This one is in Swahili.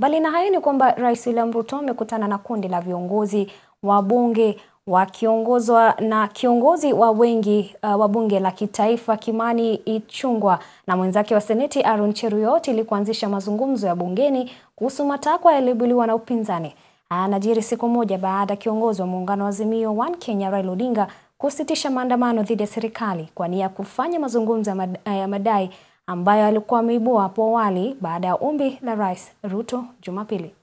Mbali na hayo ni kwamba Rais William Ruto amekutana na kundi la viongozi wa bunge wakiongozwa na kiongozi wa wengi uh, wa bunge la kitaifa Kimani ichungwa na mwenzake wa seneti Aaron Cheruiyot ili kuanzisha mazungumzo ya bungeni kuhusu matakwa yaliyoibuliwa na upinzani. Anajiri siku moja baada ya kiongozi wa muungano wa Azimio One Kenya Raila Odinga kusitisha maandamano dhidi ya serikali kwa nia ya kufanya mazungumzo ya madai ambayo alikuwa ameibua hapo awali baada ya ombi la Rais Ruto Jumapili.